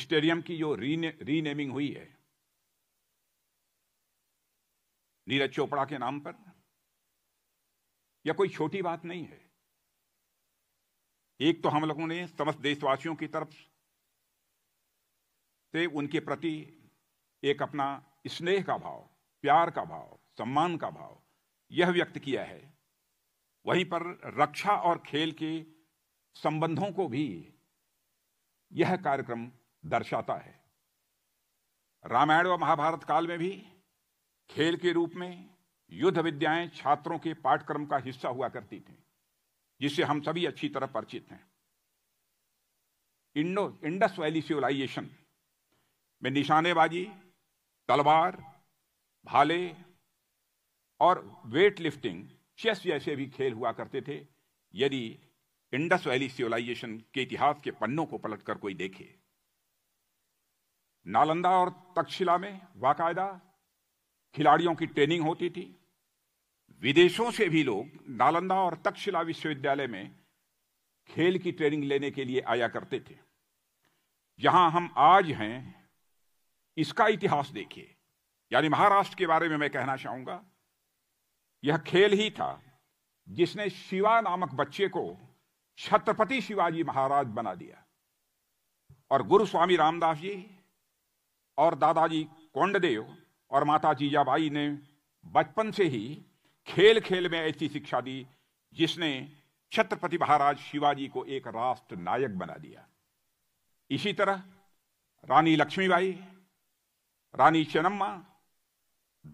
stadium की जो रीने, renaming हुई है नीरज चोपड़ा के नाम पर यह कोई छोटी बात नहीं है एक तो हम लोगों ने समस्त देशवासियों की तरफ से उनके प्रति एक अपना स्नेह का भाव प्यार का भाव सम्मान का भाव यह व्यक्त किया है वहीं पर रक्षा और खेल के संबंधों को भी यह कार्यक्रम दर्शाता है रामायण व महाभारत काल में भी खेल के रूप में युद्ध विद्याएं छात्रों के पाठ्यक्रम का हिस्सा हुआ करती थी जिससे हम सभी अच्छी तरह परिचित हैं इंडो इंडस वैली सिविलाइजेशन में निशानेबाजी तलवार भाले और वेट लिफ्टिंग चेस जैसे भी खेल हुआ करते थे यदि इंडस वैली सिविलाइजेशन के इतिहास के पन्नों को पलटकर कोई देखे नालंदा और तक्षशिला में बाकायदा खिलाड़ियों की ट्रेनिंग होती थी विदेशों से भी लोग नालंदा और तक्षशिला विश्वविद्यालय में खेल की ट्रेनिंग लेने के लिए आया करते थे जहां हम आज हैं इसका इतिहास देखिए यानी महाराष्ट्र के बारे में मैं कहना चाहूंगा यह खेल ही था जिसने शिवा नामक बच्चे को छत्रपति शिवाजी महाराज बना दिया और गुरु स्वामी रामदास जी और दादाजी कोंडदेव और माता जीजाबाई ने बचपन से ही खेल खेल में ऐसी शिक्षा दी जिसने छत्रपति महाराज शिवाजी को एक राष्ट्र नायक बना दिया इसी तरह रानी लक्ष्मीबाई रानी चनम्मा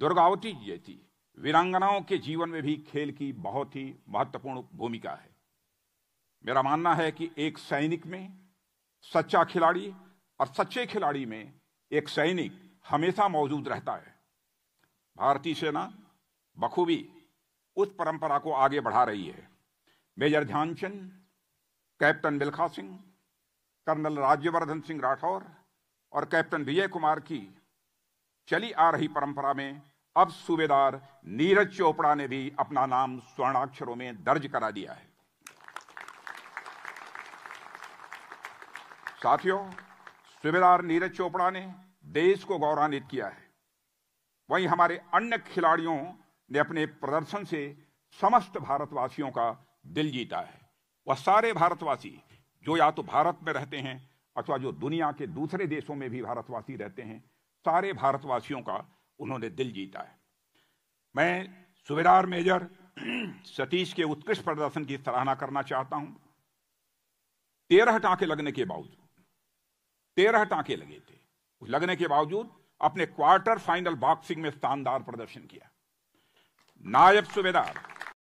दुर्गावती जैसी वीरांगनाओं के जीवन में भी खेल की बहुत ही महत्वपूर्ण भूमिका है मेरा मानना है कि एक सैनिक में सच्चा खिलाड़ी और सच्चे खिलाड़ी में एक सैनिक हमेशा मौजूद रहता है भारतीय सेना बखूबी उस परंपरा को आगे बढ़ा रही है major Dhyanchand captain Milkha Singh colonel Rajyavardhan Singh Rathore और कैप्टन विजय कुमार की चली आ रही परंपरा में अब सूबेदार नीरज चोपड़ा ने भी अपना नाम स्वर्णाक्षरों में दर्ज करा दिया है साथियों सुबेदार नीरज चोपड़ा ने देश को गौरवान्वित किया है वहीं हमारे अन्य खिलाड़ियों ने अपने प्रदर्शन से समस्त भारतवासियों का दिल जीता है वह सारे भारतवासी जो या तो भारत में रहते हैं अथवा जो दुनिया के दूसरे देशों में भी भारतवासी रहते हैं सारे भारतवासियों का उन्होंने दिल जीता है मैं सुबेदार मेजर सतीश के उत्कृष्ट प्रदर्शन की सराहना करना चाहता हूं तेरह टाके लगने के बावजूद तेरह टांके लगे थे लगने के बावजूद अपने क्वार्टर फाइनल बॉक्सिंग में शानदार प्रदर्शन किया नायब सुबेदार